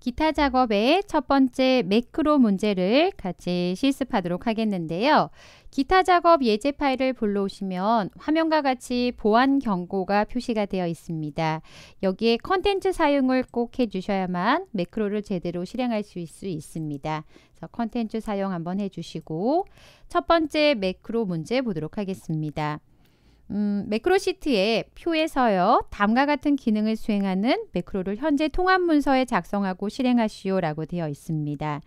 기타 작업의 첫 번째 매크로 문제를 같이 실습하도록 하겠는데요. 기타 작업 예제 파일을 불러오시면 화면과 같이 보안 경고가 표시가 되어 있습니다. 여기에 컨텐츠 사용을 꼭 해주셔야만 매크로를 제대로 실행할 수, 수 있습니다. 그래서 컨텐츠 사용 한번 해주시고 첫 번째 매크로 문제 보도록 하겠습니다. 음, 매크로 시트에 표에서요. 다음과 같은 기능을 수행하는 매크로를 현재 통합 문서에 작성하고 실행하시오라고 되어 있습니다.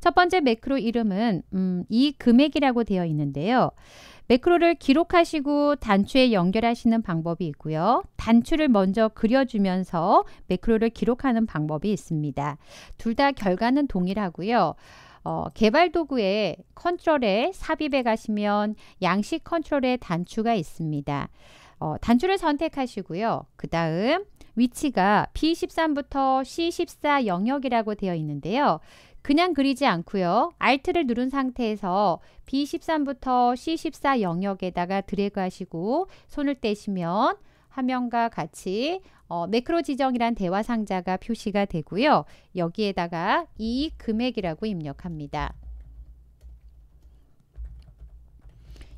첫 번째 매크로 이름은 음, 이 금액이라고 되어 있는데요. 매크로를 기록하시고 단추에 연결하시는 방법이 있고요. 단추를 먼저 그려주면서 매크로를 기록하는 방법이 있습니다. 둘 다 결과는 동일하고요. 어, 개발 도구에 컨트롤에 삽입해 가시면 양식 컨트롤의 단추가 있습니다. 어, 단추를 선택하시고요. 그 다음 위치가 B13부터 C14 영역이라고 되어 있는데요. 그냥 그리지 않고요. Alt를 누른 상태에서 B13부터 C14 영역에다가 드래그 하시고 손을 떼시면 화면과 같이 어, 매크로 지정이란 대화 상자가 표시가 되고요. 여기에다가 이 금액이라고 입력합니다.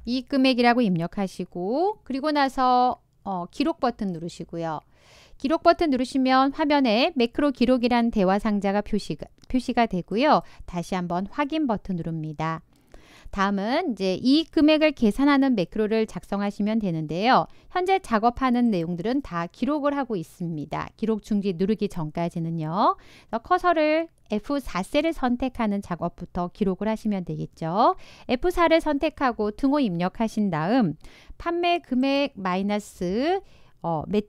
이 금액이라고 입력하시고 그리고 나서 어, 기록 버튼 누르시고요. 기록 버튼 누르시면 화면에 매크로 기록이란 대화 상자가 표시가, 표시가 되고요. 다시 한번 확인 버튼 누릅니다. 다음은 이제 이 금액을 계산하는 매크로를 작성하시면 되는데요. 현재 작업하는 내용들은 다 기록을 하고 있습니다. 기록 중지 누르기 전까지는요. 커서를 F4셀을 선택하는 작업부터 기록을 하시면 되겠죠. F4를 선택하고 등호 입력하신 다음 판매 금액 마이너스 어, 매,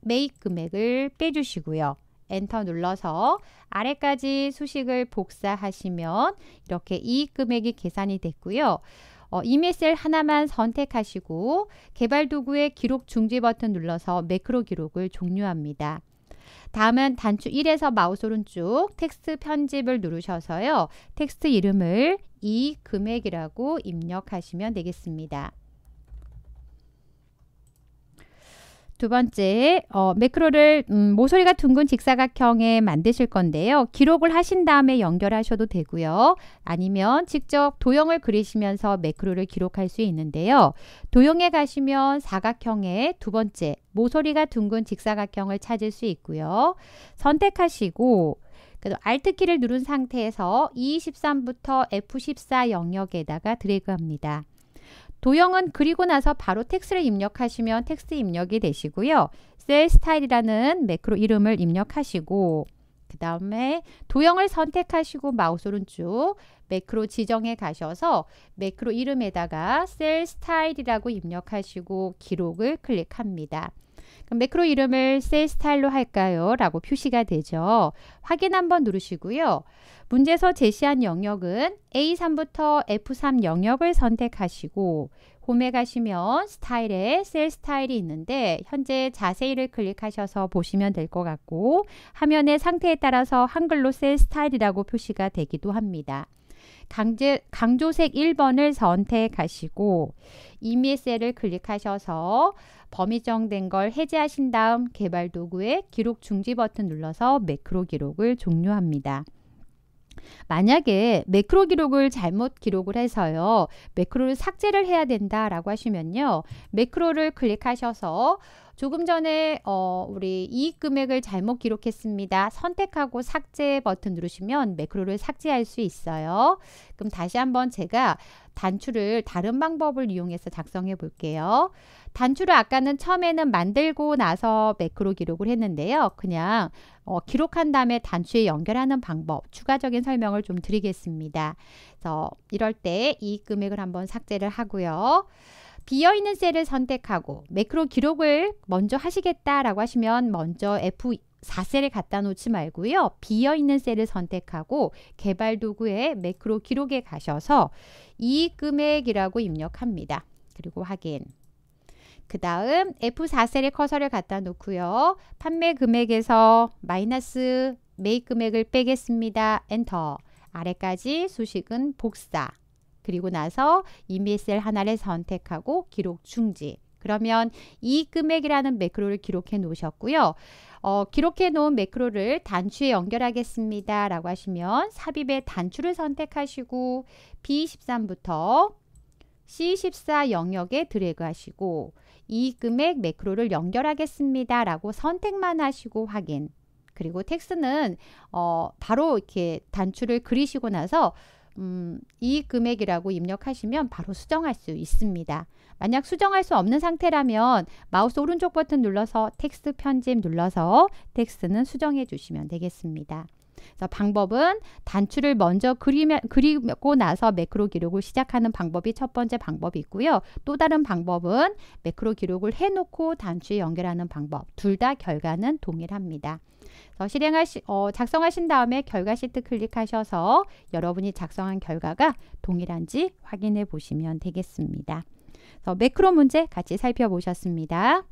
매입 금액을 빼주시고요. 엔터 눌러서 아래까지 수식을 복사하시면 이렇게 이익 금액이 계산이 됐고요. 어, 이메 셀 하나만 선택하시고 개발 도구의 기록 중지 버튼 눌러서 매크로 기록을 종료합니다. 다음은 단추 1에서 마우스 오른쪽 텍스트 편집을 누르셔서요. 텍스트 이름을 이 금액이라고 입력하시면 되겠습니다. 두 번째, 어, 매크로를 음, 모서리가 둥근 직사각형에 만드실 건데요. 기록을 하신 다음에 연결하셔도 되고요. 아니면 직접 도형을 그리시면서 매크로를 기록할 수 있는데요. 도형에 가시면 사각형의 두 번째, 모서리가 둥근 직사각형을 찾을 수 있고요. 선택하시고 그래서 Alt키를 누른 상태에서 E13부터 F14 영역에다가 드래그합니다. 도형은 그리고 나서 바로 텍스트를 입력하시면 텍스트 입력이 되시고요. 셀 스타일이라는 매크로 이름을 입력하시고 그 다음에 도형을 선택하시고 마우스 오른쪽 매크로 지정에 가셔서 매크로 이름에다가 셀 스타일이라고 입력하시고 기록을 클릭합니다. 매크로 이름을 셀 스타일로 할까요? 라고 표시가 되죠. 확인 한번 누르시고요. 문제에서 제시한 영역은 A3부터 F3 영역을 선택하시고 홈에 가시면 스타일에 셀 스타일이 있는데 현재 자세히를 클릭하셔서 보시면 될 것 같고 화면의 상태에 따라서 한글로 셀 스타일이라고 표시가 되기도 합니다. 강제, 강조색 1번을 선택하시고 이미 셀을 클릭하셔서 범위 정된 걸 해제하신 다음 개발 도구의 기록 중지 버튼 눌러서 매크로 기록을 종료합니다. 만약에 매크로 기록을 잘못 기록을 해서요. 매크로를 삭제를 해야 된다라고 하시면요. 매크로를 클릭하셔서 조금 전에 어, 우리 이익 금액을 잘못 기록했습니다. 선택하고 삭제 버튼 누르시면 매크로를 삭제할 수 있어요. 그럼 다시 한번 제가 단추를 다른 방법을 이용해서 작성해 볼게요. 단추를 아까는 처음에는 만들고 나서 매크로 기록을 했는데요. 그냥 어, 기록한 다음에 단추에 연결하는 방법, 추가적인 설명을 좀 드리겠습니다. 그래서 이럴 때 이 금액을 한번 삭제를 하고요. 비어있는 셀을 선택하고 매크로 기록을 먼저 하시겠다라고 하시면 먼저 F 4셀을 갖다 놓지 말고요. 비어있는 셀을 선택하고 개발 도구에 매크로 기록에 가셔서 이 금액이라고 입력합니다. 그리고 확인. 그 다음 F4셀에 커서를 갖다 놓고요. 판매 금액에서 마이너스 매입 금액을 빼겠습니다. 엔터. 아래까지 수식은 복사. 그리고 나서 이미 셀 하나를 선택하고 기록 중지. 그러면 이 금액이라는 매크로를 기록해 놓으셨고요. 어, 기록해 놓은 매크로를 단추에 연결하겠습니다. 라고 하시면 삽입의 단추를 선택하시고 B13부터 C14 영역에 드래그 하시고 이 금액 매크로를 연결하겠습니다. 라고 선택만 하시고 확인. 그리고 텍스는 어, 바로 이렇게 단추를 그리시고 나서 음, 이 금액이라고 입력하시면 바로 수정할 수 있습니다. 만약 수정할 수 없는 상태라면 마우스 오른쪽 버튼 눌러서 텍스트 편집 눌러서 텍스트는 수정해 주시면 되겠습니다. 자, 방법은 단추를 먼저 그리며, 그리고 나서 매크로 기록을 시작하는 방법이 첫 번째 방법이고요. 있또 다른 방법은 매크로 기록을 해놓고 단추에 연결하는 방법. 둘 다 결과는 동일합니다. 실행하시, 어, 작성하신 다음에 결과 시트 클릭하셔서 여러분이 작성한 결과가 동일한지 확인해 보시면 되겠습니다. 매크로 문제 같이 살펴보셨습니다.